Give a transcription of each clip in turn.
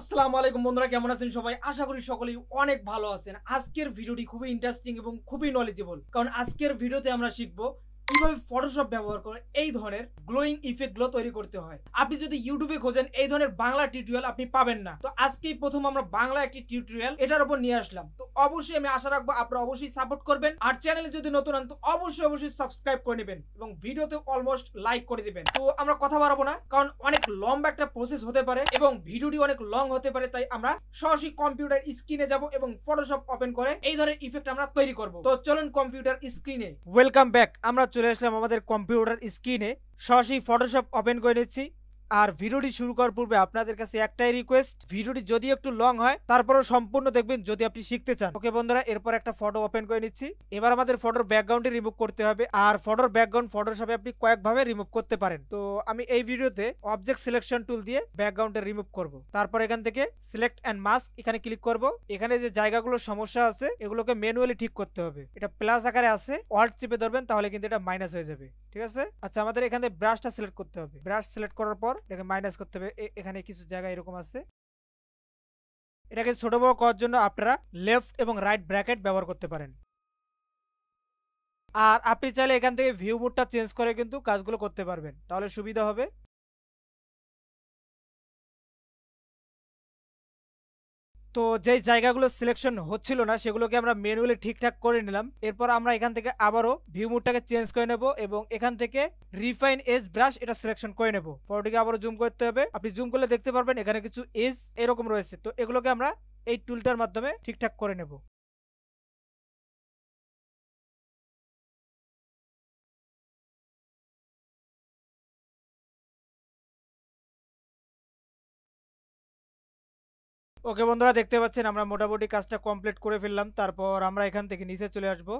আসসালামু আলাইকুম বন্ধুরা কেমন আছেন সবাই আশা করি সকলেই অনেক ভালো আছেন আজকের ভিডিওটি খুবই ইন্টারেস্টিং এবং খুবই নলেজেবল কারণ আজকের ভিডিওতে আমরা শিখবো কিভাবে ফটোশপ ব্যবহার করে এই ধরনের গ্লোয়িং ইফেক্টগুলো তৈরি করতে হয় আপনি যদি ইউটিউবে খোঁজেন এই ধরনের বাংলা টিউটোরিয়াল আপনি পাবেন না তো আজকেই প্রথম আমরা বাংলা একটি টিউটোরিয়াল এটার উপর নিয়ে আসলাম তো অবশ্যই আমি আশা রাখবো আপনারা অবশ্যই সাপোর্ট করবেন আর চ্যানেলে যদি নতুন আন তো অবশ্যই অবশ্যই সাবস্ক্রাইব করে নেবেন এবং ভিডিওতে অলমোস্ট লাইক করে দিবেন তো আমরা কথা বাড়াবো না কারণ অনেক লম্বা একটা প্রসেস হতে পারে এবং ভিডিওটি অনেক লং হতে পারে তাই আমরা সরাসরি কম্পিউটার স্ক্রিনে যাব এবং ফটোশপ ওপেন করে এই ধরনের ইফেক্ট আমরা তৈরি করব তো চলুন কম্পিউটার স্ক্রিনে ওয়েলকাম ব্যাক আমরা চলে আসলাম আমাদের কম্পিউটার স্ক্রিনে সরাসরি ফটোশপ ওপেন করে নিচ্ছি আর ভিডিওটি শুরু করার পূর্বে আপনাদের কাছে একটাই রিকোয়েস্ট ভিডিওটি যদি একটু লং হয় তারপরও সম্পূর্ণ দেখবেন যদি আপনি শিখতে চান ওকে বন্ধুরা এরপর একটা ফটো ওপেন করে নিচ্ছি এবার আমাদের ফটোর ব্যাকগ্রাউন্ডে রিমুভ করতে হবে আর ফটোর ব্যাকগ্রাউন্ড ফটোর সাথে আপনি কয়েকভাবে রিমুভ করতে পারেন তো আমি এই ভিডিওতে অবজেক্ট সিলেকশন টুল দিয়ে ব্যাকগ্রাউন্ডে রিমুভ করব তারপর এখান থেকে সিলেক্ট অ্যান্ড মাস্ক এখানে ক্লিক করব এখানে যে জায়গাগুলোর সমস্যা আছে এগুলোকে ম্যানুয়ালি ঠিক করতে হবে এটা প্লাস আকারে আছে অল্ট চেপে ধরবেন তাহলে কিন্তু এটা মাইনাস হয়ে যাবে ঠিক আছে আচ্ছা আমাদের এখানে ব্রাশটা সিলেক্ট করতে হবে ব্রাশ সিলেক্ট করার পর এটাকে মাইনাস করতে হবে এখানে কিছু জায়গা এরকম আছে এটাকে ছোট বড় করার জন্য আপনারা লেফট এবং রাইট ব্র্যাকেট ব্যবহার করতে পারেন আর আপনি চাইলে এখান থেকে ভিউ বোর্ডটা চেঞ্জ করে কিন্তু কাজগুলো করতে পারবেন তাহলে সুবিধা হবে তো যেই জায়গাগুলো সিলেকশন হচ্ছিল না সেগুলোকে আমরা ম্যানুয়ালি ঠিকঠাক করে নিলাম এরপর আমরা এখান থেকে আবারও ভিউ মুডটাকে চেঞ্জ করে নেব এবং এখান থেকে রিফাইন এজ ব্রাশ এটা সিলেকশন করে নেব ফটোটিকে আবারও জুম করতে হবে আপনি জুম করলে দেখতে পারবেন এখানে কিছু এজ এরকম রয়েছে তো এগুলোকে আমরা এই টুলটার মাধ্যমে ঠিকঠাক করে নেব ওকে বন্ধুরা দেখতে পাচ্ছেন আমরা মোটামুটি কাজটা কমপ্লিট করে ফেললাম তারপর আমরা এখান থেকে নিচে চলে আসবো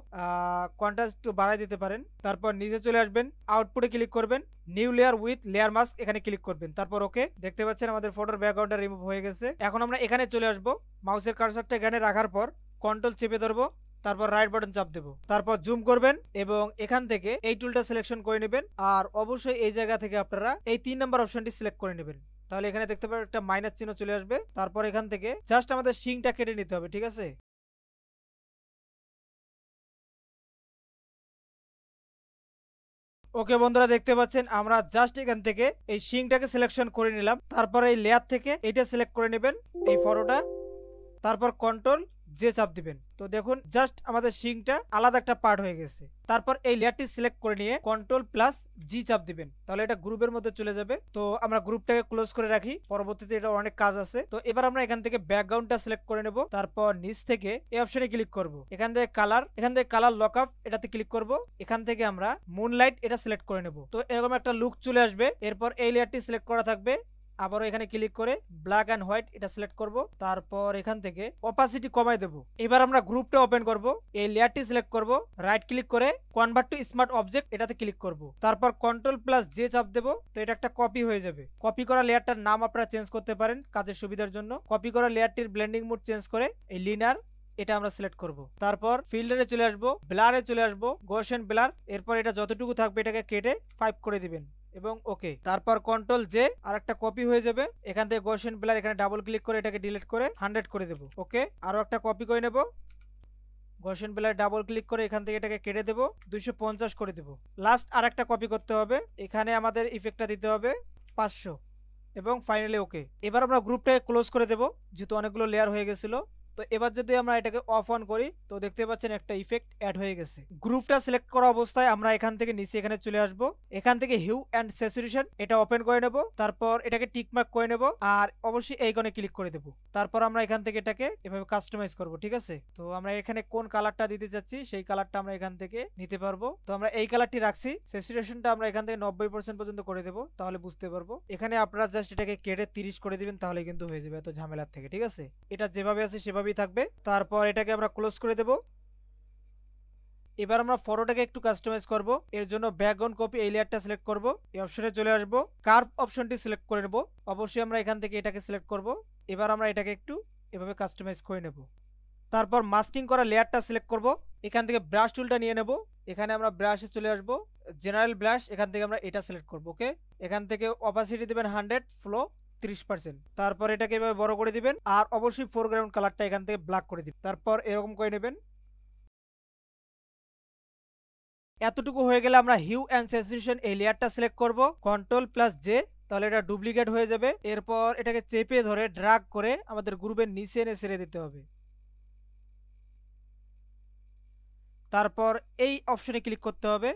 কন্ট্রাস্ট একটু বাড়াই দিতে পারেন তারপর নিচে চলে আসবেন আউটপুটে ক্লিক করবেন new layer with layer mask এখানে ক্লিক করবেন তারপর ওকে দেখতে পাচ্ছেন আমাদের ফটোর ব্যাকগ্রাউন্ডটা রিমুভ হয়ে গেছে এখন আমরা এখানে চলে আসবো মাউসের কার্সারটা এখানে রাখার পর কন্ট্রোল চেপে ধরবো তারপর রাইট বাটন চাপ দেবো তারপর জুম করবেন এবং এখান থেকে এই টুলটা সিলেকশন করে নেবেন আর অবশ্যই এই জায়গা থেকে আপনারা এই তিন নম্বর অপশনটি সিলেক্ট করে নেবেন তাহলে এখানে দেখতে পাবে একটা মাইনাস চিহ্ন চলে আসবে তারপর এখান থেকে জাস্ট আমাদের শিংটা কেটে নিতে হবে ঠিক আছে ওকে বন্ধুরা দেখতে পাচ্ছেন আমরা জাস্ট এখান থেকে এই শিংটাকে সিলেকশন করে নিলাম তারপর এই লেয়ার থেকে এটা সিলেক্ট করে নেবেন এই ফটোটা তারপর কন্ট্রোল যে চাপ দিবেন তো দেখুন জাস্ট আমাদের সিংটা আলাদা একটা পার্ট হয়ে গেছে তারপর এই লেয়ারটি সিলেক্ট করে নিয়ে কন্ট্রোল প্লাস জি চাপ দিবেন তাহলে এটা গ্রুপের মধ্যে চলে যাবে তো আমরা গ্রুপটাকে ক্লোজ করে রাখি পরবর্তীতে এটা অনেক কাজ আছে তো এবার আমরা এখান থেকে ব্যাকগ্রাউন্ডটা সিলেক্ট করে নেব তারপর নিচ থেকে এই অপশনে ক্লিক করব এখান থেকে কালার এখান থেকে কালার লক আপ এটাতে ক্লিক করব এখান থেকে আমরা মুনলাইট এটা সিলেক্ট করে নেব তো এরকম একটা লুক চলে আসবে এরপর এই লেয়ারটি সিলেক্ট করা থাকবে আবারও এখানে ক্লিক করে ব্ল্যাক অ্যান্ড হোয়াইট এটা সিলেক্ট করব তারপর এখান থেকে অপাসিটি কমাই দেব এবার আমরা গ্রুপটা ওপেন করব এই লেয়ারটি সিলেক্ট করব রাইট ক্লিক করে কনভার্ট টু স্মার্ট অবজেক্ট এটাতে ক্লিক করব তারপর কন্ট্রোল প্লাস যে চাপ দেব তো এটা একটা কপি হয়ে যাবে কপি করা লেয়ারটার নাম আপনারা চেঞ্জ করতে পারেন কাজের সুবিধার জন্য কপি করা লেয়ারটির ব্লেন্ডিং মোড চেঞ্জ করে এই লিনার এটা আমরা সিলেক্ট করব তারপর ফিল্ডারে চলে আসবো ব্লারে চলে আসবো গোশেন ব্লার এরপর এটা যতটুকু থাকবে এটাকে কেটে ফাইভ করে দিবেন এবং ওকে তারপর কন্ট্রোল জে আর একটা কপি হয়ে যাবে এখান থেকে গোশন ব্লার এখানে ডাবল ক্লিক করে এটাকে ডিলিট করে হান্ড্রেড করে দেবো ওকে আরও একটা কপি করে নেব গোশন প্লেয়ার ডাবল ক্লিক করে এখান থেকে এটাকে কেটে দেবো দুশো পঞ্চাশ করে দেবো লাস্ট আর একটা কপি করতে হবে এখানে আমাদের ইফেক্টটা দিতে হবে পাঁচশো এবং ফাইনালি ওকে এবার আমরা গ্রুপটাকে ক্লোজ করে দেবো যেহেতু অনেকগুলো লেয়ার হয়ে গেছিলো তো এবার যদি আমরা এটাকে অফ অন করি তো দেখতে পাচ্ছেন একটা ইফেক্ট অ্যাড হয়ে গেছে গ্রুপটা সিলেক্ট করা অবস্থায় আমরা এখান থেকে নিচে এখানে চলে আসব এখান থেকে হিউ অ্যান্ড সেচুরেশন এটা ওপেন করে নেব তারপর এটাকে টিকমার্ক করে নেব আর অবশ্যই এইখানে ক্লিক করে দেব তারপর আমরা এখান থেকে এটাকে এভাবে কাস্টমাইজ করব ঠিক আছে তো আমরা এখানে কোন কালারটা দিতে চাচ্ছি সেই কালারটা আমরা এখান থেকে নিতে পারবো তো আমরা এই কালারটি রাখছি সেচুরেশনটা আমরা এখান থেকে নব্বই পার্সেন্ট পর্যন্ত করে দেবো তাহলে বুঝতে পারবো এখানে আপনারা জাস্ট এটাকে কেটে তিরিশ করে দিবেন তাহলে কিন্তু হয়ে যাবে এত ঝামেলার থেকে ঠিক আছে এটা যেভাবে আছে সেভাবে এভাবেই থাকবে তারপর এটাকে আমরা ক্লোজ করে দেব এবার আমরা ফটোটাকে একটু কাস্টমাইজ করব এর জন্য ব্যাকগ্রাউন্ড কপি এই লেয়ারটা সিলেক্ট করব এই অপশনে চলে আসব কার্ভ অপশনটি সিলেক্ট করে নেব অবশ্যই আমরা এখান থেকে এটাকে সিলেক্ট করব এবার আমরা এটাকে একটু এভাবে কাস্টমাইজ করে নেব তারপর মাস্কিং করা লেয়ারটা সিলেক্ট করব এখান থেকে ব্রাশ টুলটা নিয়ে নেব এখানে আমরা ব্রাশে চলে আসব জেনারেল ব্রাশ এখান থেকে আমরা এটা সিলেক্ট করব ওকে এখান থেকে অপাসিটি দেবেন হান্ড্রেড ফ্লো তিরিশ পার্সেন্ট তারপর এটাকে এভাবে বড় করে দিবেন আর অবশ্যই ফোরগ্রাউন্ড কালারটা এখান থেকে ব্ল্যাক করে দিবেন তারপর এরকম করে নেবেন এতটুকু হয়ে গেলে আমরা হিউ অ্যান্ড সেসুয়েশন এই লেয়ারটা সিলেক্ট করবো কন্ট্রোল প্লাস জে তাহলে এটা ডুপ্লিকেট হয়ে যাবে এরপর এটাকে চেপে ধরে ড্রাগ করে আমাদের গ্রুপের নিচে এনে সেরে দিতে হবে তারপর এই অপশনে ক্লিক করতে হবে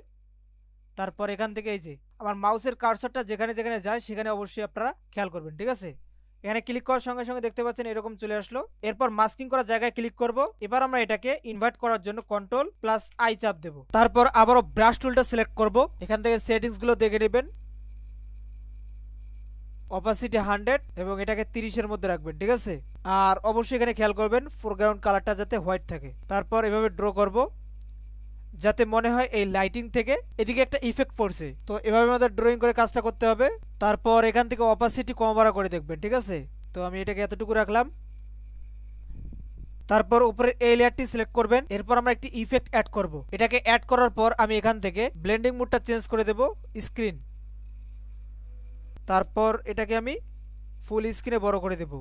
তারপর এখান থেকে এই যে আমার মাউসের কার্সারটা যেখানে যেখানে যায় সেখানে অবশ্যই আপনারা খেয়াল করবেন ঠিক আছে এখানে ক্লিক করার সঙ্গে সঙ্গে দেখতে পাচ্ছেন এরকম চলে আসলো এরপর মাস্কিং করা জায়গায় ক্লিক করব এবার আমরা এটাকে ইনভার্ট করার জন্য কন্ট্রোল প্লাস আই চাপ দেব তারপর আবারও ব্রাশ টুলটা সিলেক্ট করব এখান থেকে সেটিংসগুলো দেখে নেবেন অপাসিটি হান্ড্রেড এবং এটাকে তিরিশের মধ্যে রাখবেন ঠিক আছে আর অবশ্যই এখানে খেয়াল করবেন ফোরগ্রাউন্ড কালারটা যাতে হোয়াইট থাকে তারপর এভাবে ড্র করব যাতে মনে হয় এই লাইটিং থেকে এদিকে একটা ইফেক্ট পড়ছে তো এভাবে আমাদের ড্রয়িং করে কাজটা করতে হবে তারপর এখান থেকে অপাসিটি কম বাড়া করে দেখবেন ঠিক আছে তো আমি এটাকে এতটুকু রাখলাম তারপর উপরে এই লেয়ারটি সিলেক্ট করবেন এরপর আমরা একটি ইফেক্ট অ্যাড করব এটাকে অ্যাড করার পর আমি এখান থেকে ব্লেন্ডিং মুডটা চেঞ্জ করে দেব স্ক্রিন তারপর এটাকে আমি ফুল স্ক্রিনে বড় করে দেবো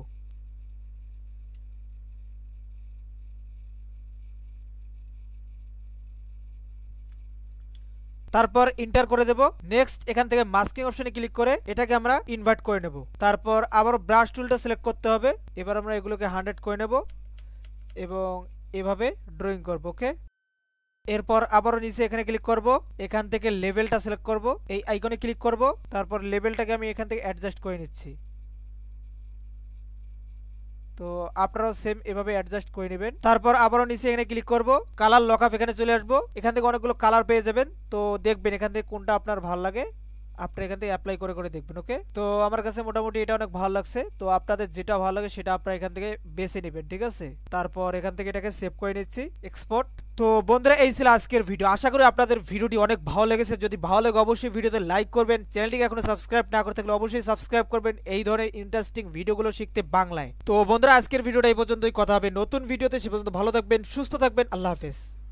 তারপর ইন্টার করে দেব নেক্সট এখান থেকে মাস্কিং অপশনে ক্লিক করে এটাকে আমরা ইনভার্ট করে নেব তারপর আবার ব্রাশ টুলটা সিলেক্ট করতে হবে এবার আমরা এগুলোকে হান্ড্রেড করে নেব এবং এভাবে ড্রয়িং করব ওকে এরপর আবারও নিচে এখানে ক্লিক করব এখান থেকে লেভেলটা সিলেক্ট করব এই আইকনে ক্লিক করব তারপর লেভেলটাকে আমি এখান থেকে অ্যাডজাস্ট করে নিচ্ছি তো আপনারাও সেম এভাবে অ্যাডজাস্ট করে নেবেন তারপর আবারও নিচে এখানে ক্লিক করব কালার লকআপ এখানে চলে আসবো এখান থেকে অনেকগুলো কালার পেয়ে যাবেন তো দেখবেন এখান থেকে কোনটা আপনার ভালো লাগে আপনি এখান থেকে অ্যাপ্লাই করে করে দেখবেন ওকে তো আমার কাছে মোটামুটি এটা অনেক ভালো লাগছে তো আপনাদের যেটা ভালো লাগে সেটা আপনারা এখান থেকে বেছে নেবেন ঠিক আছে তারপর এখান থেকে এটাকে সেভ করে নিচ্ছি এক্সপোর্ট তো বন্ধুরা এই ছিল আজকের ভিডিও আশা করি আপনাদের ভিডিওটি অনেক ভালো লেগেছে যদি ভালো লাগে অবশ্যই ভিডিওতে লাইক করবেন চ্যানেলটিকে এখনো সাবস্ক্রাইব না করে থাকলে অবশ্যই সাবস্ক্রাইব করবেন এই ধরনের ইন্টারেস্টিং ভিডিওগুলো শিখতে বাংলায় তো বন্ধুরা আজকের ভিডিওটা এই পর্যন্তই কথা হবে নতুন ভিডিওতে সে পর্যন্ত ভালো থাকবেন সুস্থ থাকবেন আল্লাহ হাফেজ